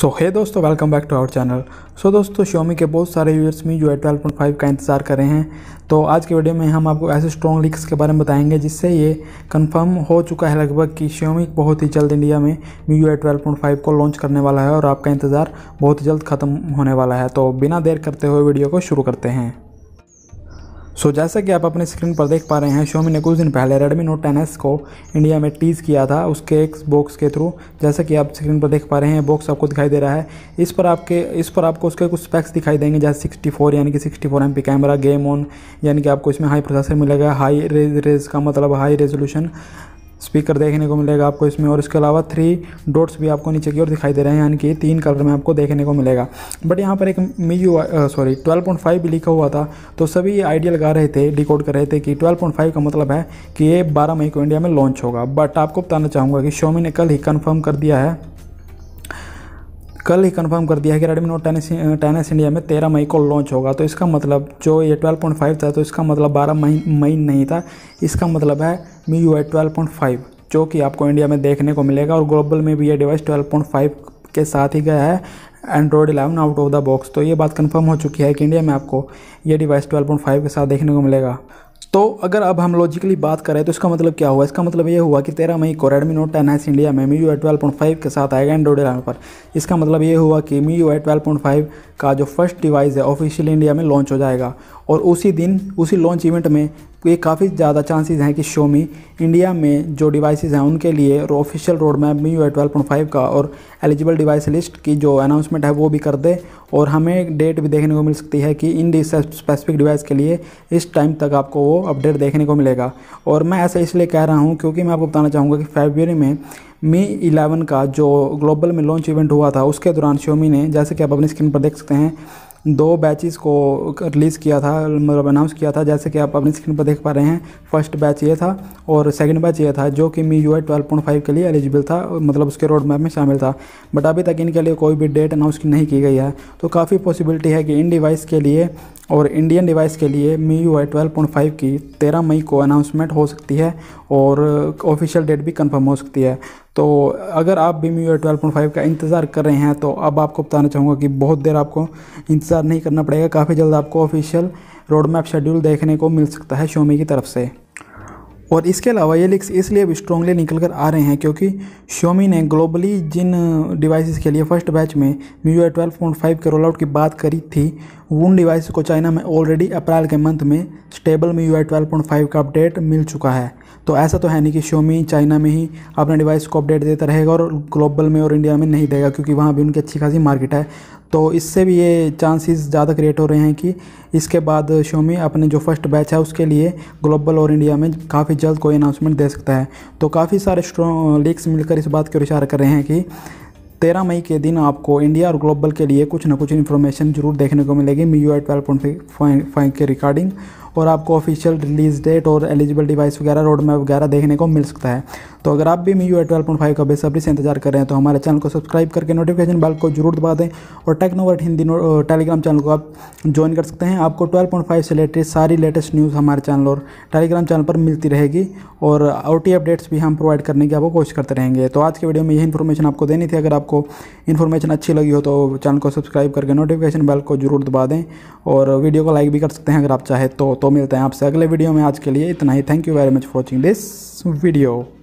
सो है दोस्तों welcome back to our channel so दोस्तों शोमी के बहुत सारे यूजर्स में जो है फाइव का इंतज़ार कर रहे हैं तो आज के वीडियो में हम आपको ऐसे स्ट्रॉन्ग लीक्स के बारे में बताएंगे जिससे ये कंफर्म हो चुका है लगभग कि शोमी बहुत ही जल्द इंडिया में मी यू ट्वेल्व को लॉन्च करने वाला है और आपका इंतज़ार बहुत जल्द खत्म होने वाला है तो बिना देर करते हुए वीडियो को शुरू करते हैं सो so, जैसा कि आप अपने स्क्रीन पर देख पा रहे हैं शोमी ने कुछ दिन पहले रेडमी नोट टेन को इंडिया में टीज़ किया था उसके एक बॉक्स के थ्रू जैसा कि आप स्क्रीन पर देख पा रहे हैं बॉक्स आपको दिखाई दे रहा है इस पर आपके इस पर आपको उसके कुछ स्पेक्स दिखाई देंगे जैसे सिक्सटी फोर यानी कि सिक्सटी फोर एम पी कैमरा गेम ऑन यानी कि आपको इसमें हाई प्रोसेसर मिलेगा हाई रेज रेज का मतलब हाई रेजोल्यूशन स्पीकर देखने को मिलेगा आपको इसमें और इसके अलावा थ्री डॉट्स भी आपको नीचे की ओर दिखाई दे रहे हैं यानी कि तीन कलर में आपको देखने को मिलेगा बट यहाँ पर एक मी यू सॉरी 12.5 भी लिखा हुआ था तो सभी ये आइडिया लगा रहे थे डिकोड कर रहे थे कि 12.5 का मतलब है कि ये 12 मई को इंडिया में लॉन्च होगा बट आपको बताना चाहूँगा कि शोमी ने कल ही कन्फर्म कर दिया है कल ही कंफर्म कर दिया है कि Note ten ten S India में तेरह मई को लॉन्च होगा तो इसका मतलब जो ये ट्वेल्व पॉइंट फाइव था तो इसका मतलब बारह मई मई नहीं था इसका मतलब है you I twelve point five जो कि आपको इंडिया में देखने को मिलेगा और ग्लोबल में भी ये डिवाइस ट्वेल्व पॉइंट फाइव के साथ ही गया है Android eleven out of the box तो ये बात कंफर्म हो चुकी है कि इंडिया में आपको ये डिवाइस ट्वेल्व पॉइंट फाइव के साथ देखने को मिलेगा तो अगर अब हम लॉजिकली बात करें तो इसका मतलब क्या हुआ इसका मतलब ये हुआ कि तेरह मई को Redmi Note ten S India में MIUI eight twelve point five के साथ आएगा एंड्रॉइड एलेवन पर इसका मतलब ये हुआ कि MIUI eight twelve point five का जो फर्स्ट डिवाइस है ऑफिशियल इंडिया में लॉन्च हो जाएगा और उसी दिन उसी लॉन्च इवेंट में ये काफ़ी ज़्यादा चांसेस हैं कि शोमी इंडिया में जो डिवाइसेस हैं उनके लिए official road map MIUI twelve point five का और एलिजिबल डिवाइस लिस्ट की जो अनाउंसमेंट है वो भी कर दे और हमें डेट भी देखने को मिल सकती है कि इन स्पेसिफिक डिवाइस के लिए इस टाइम तक आपको वो अपडेट देखने को मिलेगा और मैं ऐसा इसलिए कह रहा हूँ क्योंकि मैं आपको बताना चाहूँगा कि फेबररी में मी इलेवन का जो ग्लोबल में लॉन्च इवेंट हुआ था उसके दौरान शोमी ने जैसे कि आप अपनी स्क्रीन पर देख सकते हैं दो बैचेस को रिलीज़ किया था मतलब अनाउंस किया था जैसे कि आप अपनी स्क्रीन पर देख पा रहे हैं फर्स्ट बैच ये था और सेकंड बैच ये था जो कि मी यू आई के लिए एलिजिबल था मतलब उसके रोड मैप में शामिल था बट अभी तक इनके लिए कोई भी डेट अनाउंस नहीं की गई है तो काफ़ी पॉसिबिलिटी है कि इन डिवाइस के लिए और इंडियन डिवाइस के लिए you I twelve point five की तेरह मई को अनाउंसमेंट हो सकती है और ऑफिशियल डेट भी कंफर्म हो सकती है तो अगर आप भी यू ट्वेल्व पॉइंट फाइव का इंतज़ार कर रहे हैं तो अब आपको बताना चाहूँगा कि बहुत देर आपको इंतज़ार नहीं करना पड़ेगा काफ़ी जल्द आपको ऑफिशियल रोड मैप शेड्यूल देखने को मिल सकता है शोमी की तरफ से और इसके अलावा ये लिक्स इसलिए भी स्ट्रॉन्गली निकल कर आ रहे हैं क्योंकि शोमी ने ग्लोबली जिन डिवाइसेस के लिए फर्स्ट बैच में मी ट्वेल्व पॉइंट फाइव के रोल आउट की बात करी थी वन डिवाइस को चाइना में ऑलरेडी अप्रैल के मंथ में स्टेबल में यू आई ट्वेल्व का अपडेट मिल चुका है तो ऐसा तो है नहीं कि शोमी चाइना में ही अपने डिवाइस को अपडेट देता रहेगा और ग्लोबल में और इंडिया में नहीं देगा क्योंकि वहाँ भी उनकी अच्छी खासी मार्केट है तो इससे भी ये चांसेस ज़्यादा क्रिएट हो रहे हैं कि इसके बाद शोमी अपने जो फर्स्ट बैच है उसके लिए ग्लोबल और इंडिया में काफ़ी जल्द कोई अनाउंसमेंट दे सकता है तो काफ़ी सारे स्ट्रॉ लीक्स मिलकर इस बात की ओर इशारा कर रहे हैं कि तेरह मई के दिन आपको इंडिया और ग्लोबल के लिए कुछ ना कुछ इन्फॉर्मेशन जरूर देखने को मिलेगी you I twelve point five के रिकॉर्डिंग और आपको ऑफिशियल रिलीज डेट और एलिजिबल डिवाइस वगैरह रोड मैप वगैरह देखने को मिल सकता है तो अगर आप भी MIUI twelve point five का बेसब्री से इंतजार कर रहे हैं तो हमारे चैनल को सब्सक्राइब करके नोटिफिकेशन बेल को जरूर दबा दें और टेक्नोवर्ट हिंदी टेलीग्राम चैनल को आप ज्वाइन कर सकते हैं आपको ट्वेल्व पॉइंट फाइव से लेटेस्ट सारी लेटेस्ट न्यूज़ हमारे चैनल और टेलीग्राम चैनल पर मिलती रहेगी और ओ अपडेट्स भी हम प्रोवाइड करने की आपको कोशिश करते रहेंगे तो आज के वीडियो में यही इन्फॉर्मेशन आपको देनी थी अगर आपको इन्फॉर्मेशन अच्छी लगी हो तो चैनल को सब्सक्राइब करके नोटिफिकेशन बेल को जरूर दबा दें और वीडियो को लाइक भी कर सकते हैं अगर आप चाहें तो, तो तो मिलते हैं आपसे अगले वीडियो में आज के लिए इतना ही thank you very much for watching this video